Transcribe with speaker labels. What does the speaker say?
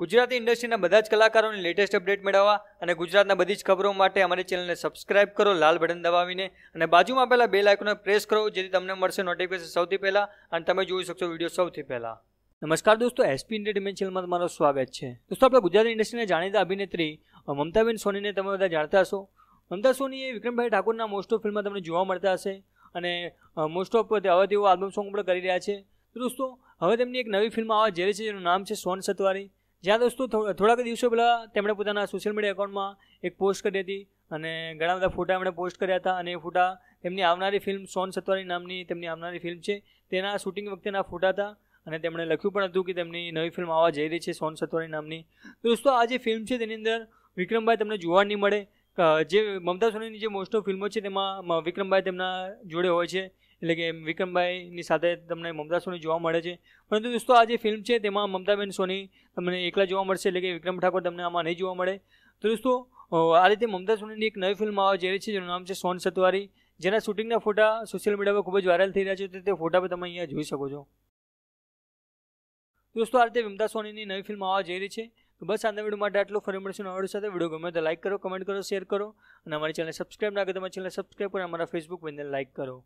Speaker 1: ગુજરાતી ઇન્ડસ્ટ્રીના બધા જ કલાકારોની લેટેસ્ટ અપડેટ મેળવવા અને ગુજરાતના બધી જ ખબરો માટે અમારી ચેનલને સબસ્ક્રાઇબ કરો લાલ બટન દબાવીને અને બાજુમાં પહેલાં બે લાઇકોને પ્રેસ કરો જેથી તમને મળશે નોટિફિકેશન સૌથી પહેલાં અને તમે જોઈ શકશો વિડીયો સૌથી પહેલાં નમસ્કાર દોસ્તો એસપી એન્ટરટેનમેન્ટ ચેનલમાં તમારું સ્વાગત છે દોસ્તો આપણે ગુજરાતી ઇન્ડસ્ટ્રીના જાણીતા અભિનેત્રી મમતાબેન સોનીને તમે બધા જાણતા હશો મમતા સોનીએ વિક્રમભાઈ ઠાકોરના મોસ્ટ ઓફ ફિલ્મમાં તમને જોવા મળતા હશે અને મોસ્ટ ઓફ હવે તેઓ આલ્બમ સોંગ પણ કરી રહ્યા છે દોસ્તો હવે તેમની એક નવી ફિલ્મ આવવા જે છે જેનું નામ છે સોન સતવારી જ્યાં દોસ્તો થોડાક દિવસો પહેલાં તેમણે પોતાના સોશિયલ મીડિયા એકાઉન્ટમાં એક પોસ્ટ કરી હતી અને ઘણા બધા ફોટા એમણે પોસ્ટ કર્યા હતા અને એ ફોટા તેમની આવનારી ફિલ્મ સોન સતવારી નામની તેમની આવનારી ફિલ્મ છે તેના શૂટિંગ વખતેના ફોટા હતા અને તેમણે લખ્યું પણ હતું કે તેમની નવી ફિલ્મ આવવા જઈ રહી છે સોન સતવારી નામની તો દોસ્તો આ જે ફિલ્મ છે તેની અંદર વિક્રમભાઈ તમને જોવા નહીં મળે જે મમતા સોનીની જે મોસ્ટ ઓફ ફિલ્મો છે તેમાં વિક્રમભાઈ તેમના જોડે હોય છે એટલે કે વિક્રમભાઈની સાથે તમને મમતા સોની જોવા મળે છે પરંતુ દોસ્તો આ જે ફિલ્મ છે તેમાં મમતાબેન સોની તમને એકલા જોવા મળશે એટલે કે વિક્રમ ઠાકોર તમને આમાં નહીં જોવા મળે તો દોસ્તો આ રીતે મમતા સોનીની એક નવી ફિલ્મ આવવા જઈ રહી છે જેનું નામ છે સોન સતવારી જેના શૂટિંગના ફોટા સોશિયલ મીડિયા પર ખૂબ જ વાયરલ થઈ રહ્યા છે તે ફોટા પર તમે અહીંયા જોઈ શકો છો દોસ્તો આ રીતે વિમતા સોનીની નવી ફિલ્મ આવવા જઈ રહી છે તો બસ આજના વિડીયો માટે આટલું ફરી મળશું નવા સાથે વિડીયો ગમે તો લાઇક કરો કમેન્ટ કરો શેર કરો અને અમારી ચેનલ સબસ્ક્રાઈબ ના કરો તમારી ચેનલ સબસ્ક્રાઈબ કરો અમારા ફેસબુક પેજને લાઇક કરો